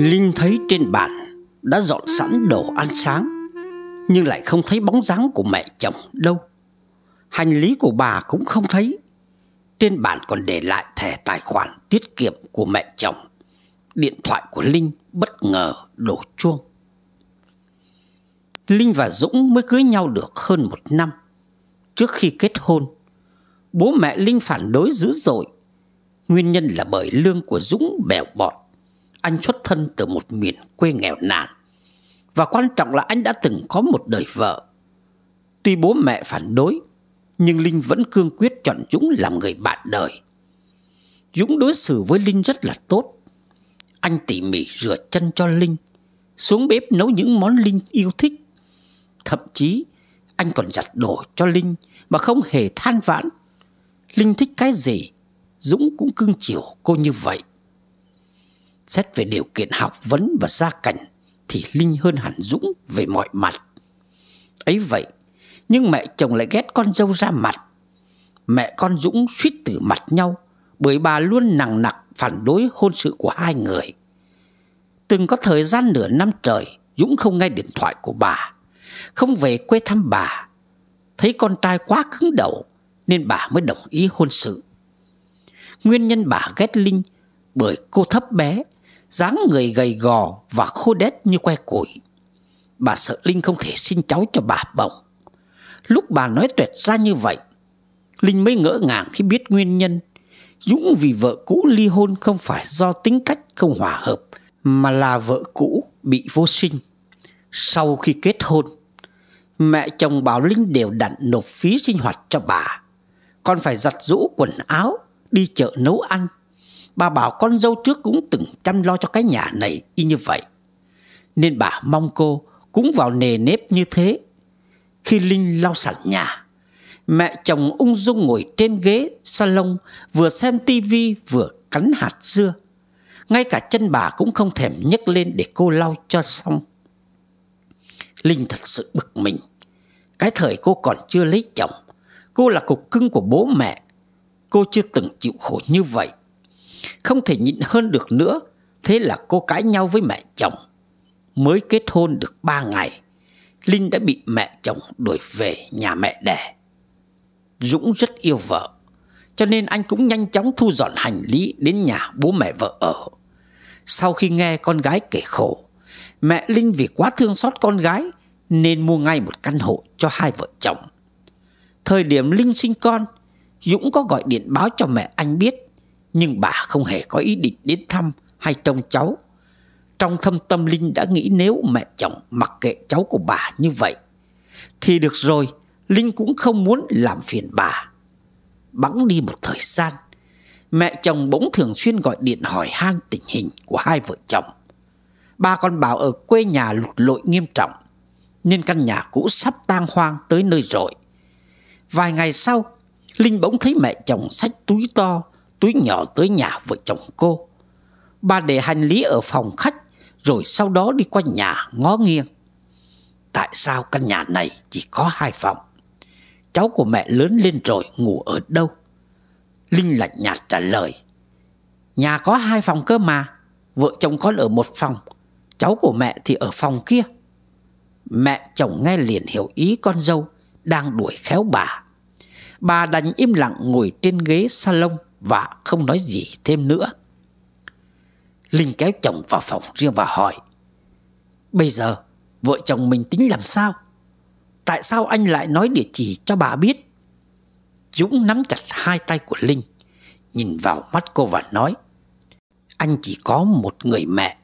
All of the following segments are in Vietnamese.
Linh thấy trên bàn đã dọn sẵn đồ ăn sáng Nhưng lại không thấy bóng dáng của mẹ chồng đâu Hành lý của bà cũng không thấy Trên bàn còn để lại thẻ tài khoản tiết kiệm của mẹ chồng Điện thoại của Linh bất ngờ đổ chuông Linh và Dũng mới cưới nhau được hơn một năm Trước khi kết hôn Bố mẹ Linh phản đối dữ dội Nguyên nhân là bởi lương của Dũng bèo bọt anh xuất thân từ một miền quê nghèo nàn và quan trọng là anh đã từng có một đời vợ. Tuy bố mẹ phản đối, nhưng Linh vẫn cương quyết chọn Dũng làm người bạn đời. Dũng đối xử với Linh rất là tốt. Anh tỉ mỉ rửa chân cho Linh, xuống bếp nấu những món Linh yêu thích. Thậm chí, anh còn giặt đồ cho Linh mà không hề than vãn. Linh thích cái gì, Dũng cũng cưng chiều cô như vậy. Xét về điều kiện học vấn và gia cảnh Thì Linh hơn hẳn Dũng về mọi mặt Ấy vậy Nhưng mẹ chồng lại ghét con dâu ra mặt Mẹ con Dũng suýt tử mặt nhau Bởi bà luôn nặng nặc phản đối hôn sự của hai người Từng có thời gian nửa năm trời Dũng không nghe điện thoại của bà Không về quê thăm bà Thấy con trai quá cứng đầu Nên bà mới đồng ý hôn sự Nguyên nhân bà ghét Linh Bởi cô thấp bé dáng người gầy gò và khô đét như que củi. Bà sợ Linh không thể xin cháu cho bà bồng. Lúc bà nói tuyệt ra như vậy, Linh mới ngỡ ngàng khi biết nguyên nhân. Dũng vì vợ cũ ly hôn không phải do tính cách không hòa hợp, mà là vợ cũ bị vô sinh. Sau khi kết hôn, mẹ chồng bảo Linh đều đặn nộp phí sinh hoạt cho bà. còn phải giặt rũ quần áo, đi chợ nấu ăn, Bà bảo con dâu trước cũng từng chăm lo cho cái nhà này y như vậy Nên bà mong cô cũng vào nề nếp như thế Khi Linh lau sạch nhà Mẹ chồng ung dung ngồi trên ghế salon Vừa xem tivi vừa cắn hạt dưa Ngay cả chân bà cũng không thèm nhấc lên để cô lau cho xong Linh thật sự bực mình Cái thời cô còn chưa lấy chồng Cô là cục cưng của bố mẹ Cô chưa từng chịu khổ như vậy không thể nhịn hơn được nữa Thế là cô cãi nhau với mẹ chồng Mới kết hôn được 3 ngày Linh đã bị mẹ chồng đuổi về nhà mẹ đẻ Dũng rất yêu vợ Cho nên anh cũng nhanh chóng thu dọn hành lý đến nhà bố mẹ vợ ở Sau khi nghe con gái kể khổ Mẹ Linh vì quá thương xót con gái Nên mua ngay một căn hộ cho hai vợ chồng Thời điểm Linh sinh con Dũng có gọi điện báo cho mẹ anh biết nhưng bà không hề có ý định đến thăm hay trông cháu Trong thâm tâm Linh đã nghĩ nếu mẹ chồng mặc kệ cháu của bà như vậy Thì được rồi Linh cũng không muốn làm phiền bà Bẵng đi một thời gian Mẹ chồng bỗng thường xuyên gọi điện hỏi han tình hình của hai vợ chồng Ba con bảo ở quê nhà lụt lội nghiêm trọng Nên căn nhà cũ sắp tang hoang tới nơi rồi Vài ngày sau Linh bỗng thấy mẹ chồng sách túi to túi nhỏ tới nhà vợ chồng cô. Bà để hành lý ở phòng khách rồi sau đó đi qua nhà ngó nghiêng. Tại sao căn nhà này chỉ có hai phòng? Cháu của mẹ lớn lên rồi ngủ ở đâu? Linh lạnh nhạt trả lời. Nhà có hai phòng cơ mà, vợ chồng con ở một phòng, cháu của mẹ thì ở phòng kia. Mẹ chồng nghe liền hiểu ý con dâu đang đuổi khéo bà. Bà đành im lặng ngồi trên ghế salon và không nói gì thêm nữa. Linh kéo chồng vào phòng riêng và hỏi Bây giờ vợ chồng mình tính làm sao? Tại sao anh lại nói địa chỉ cho bà biết? Dũng nắm chặt hai tay của Linh Nhìn vào mắt cô và nói Anh chỉ có một người mẹ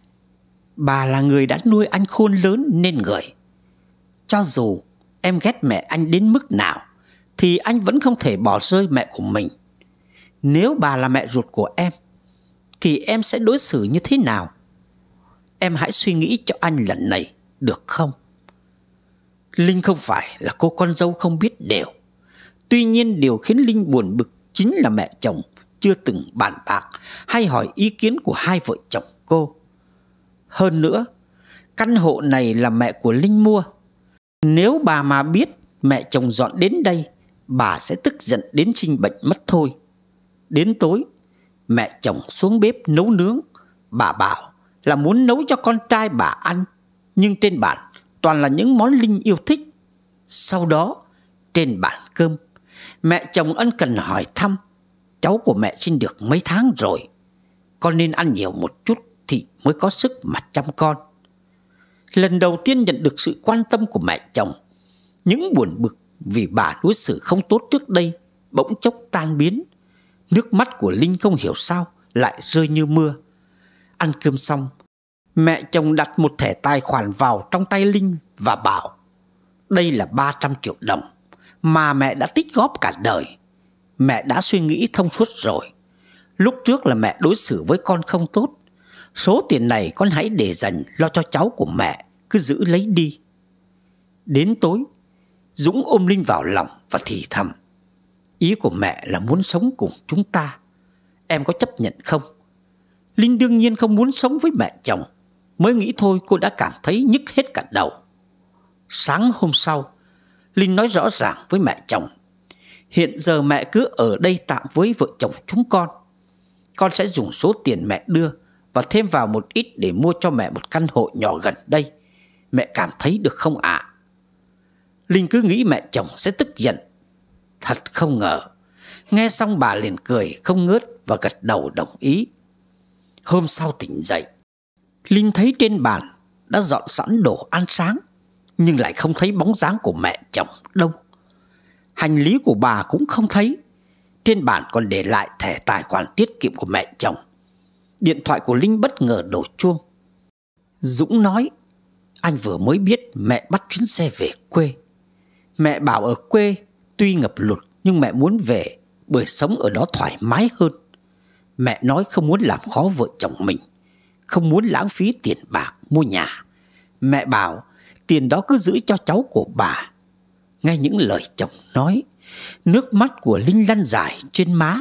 Bà là người đã nuôi anh khôn lớn nên người Cho dù em ghét mẹ anh đến mức nào Thì anh vẫn không thể bỏ rơi mẹ của mình nếu bà là mẹ ruột của em Thì em sẽ đối xử như thế nào Em hãy suy nghĩ cho anh lần này Được không Linh không phải là cô con dâu không biết đều Tuy nhiên điều khiến Linh buồn bực Chính là mẹ chồng Chưa từng bàn bạc Hay hỏi ý kiến của hai vợ chồng cô Hơn nữa Căn hộ này là mẹ của Linh mua Nếu bà mà biết Mẹ chồng dọn đến đây Bà sẽ tức giận đến sinh bệnh mất thôi Đến tối, mẹ chồng xuống bếp nấu nướng. Bà bảo là muốn nấu cho con trai bà ăn. Nhưng trên bàn toàn là những món Linh yêu thích. Sau đó, trên bàn cơm, mẹ chồng ân cần hỏi thăm. Cháu của mẹ sinh được mấy tháng rồi. Con nên ăn nhiều một chút thì mới có sức mà chăm con. Lần đầu tiên nhận được sự quan tâm của mẹ chồng, những buồn bực vì bà đối xử không tốt trước đây bỗng chốc tan biến Nước mắt của Linh không hiểu sao lại rơi như mưa. Ăn cơm xong, mẹ chồng đặt một thẻ tài khoản vào trong tay Linh và bảo đây là 300 triệu đồng mà mẹ đã tích góp cả đời. Mẹ đã suy nghĩ thông suốt rồi. Lúc trước là mẹ đối xử với con không tốt. Số tiền này con hãy để dành lo cho cháu của mẹ, cứ giữ lấy đi. Đến tối, Dũng ôm Linh vào lòng và thì thầm. Ý của mẹ là muốn sống cùng chúng ta Em có chấp nhận không? Linh đương nhiên không muốn sống với mẹ chồng Mới nghĩ thôi cô đã cảm thấy nhức hết cả đầu Sáng hôm sau Linh nói rõ ràng với mẹ chồng Hiện giờ mẹ cứ ở đây tạm với vợ chồng chúng con Con sẽ dùng số tiền mẹ đưa Và thêm vào một ít để mua cho mẹ một căn hộ nhỏ gần đây Mẹ cảm thấy được không ạ Linh cứ nghĩ mẹ chồng sẽ tức giận Thật không ngờ Nghe xong bà liền cười không ngớt Và gật đầu đồng ý Hôm sau tỉnh dậy Linh thấy trên bàn đã dọn sẵn đồ ăn sáng Nhưng lại không thấy bóng dáng của mẹ chồng đâu Hành lý của bà cũng không thấy Trên bàn còn để lại thẻ tài khoản tiết kiệm của mẹ chồng Điện thoại của Linh bất ngờ đổ chuông Dũng nói Anh vừa mới biết mẹ bắt chuyến xe về quê Mẹ bảo ở quê Tuy ngập lụt nhưng mẹ muốn về bởi sống ở đó thoải mái hơn. Mẹ nói không muốn làm khó vợ chồng mình, không muốn lãng phí tiền bạc mua nhà. Mẹ bảo tiền đó cứ giữ cho cháu của bà. Nghe những lời chồng nói, nước mắt của Linh lăn dài trên má.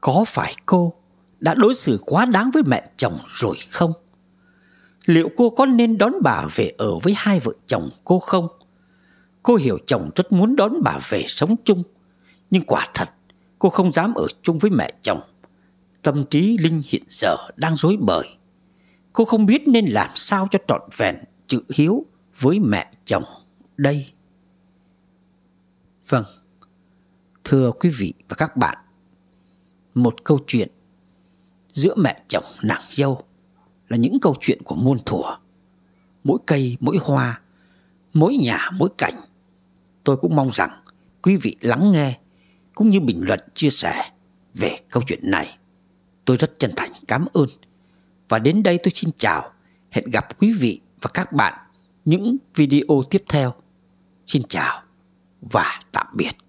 Có phải cô đã đối xử quá đáng với mẹ chồng rồi không? Liệu cô có nên đón bà về ở với hai vợ chồng cô không? Cô hiểu chồng rất muốn đón bà về sống chung Nhưng quả thật Cô không dám ở chung với mẹ chồng Tâm trí Linh hiện giờ đang rối bời Cô không biết nên làm sao cho trọn vẹn Chữ hiếu với mẹ chồng đây Vâng Thưa quý vị và các bạn Một câu chuyện Giữa mẹ chồng nàng dâu Là những câu chuyện của muôn thuở Mỗi cây mỗi hoa Mỗi nhà mỗi cảnh tôi cũng mong rằng quý vị lắng nghe cũng như bình luận chia sẻ về câu chuyện này. Tôi rất chân thành cảm ơn. Và đến đây tôi xin chào, hẹn gặp quý vị và các bạn những video tiếp theo. Xin chào và tạm biệt.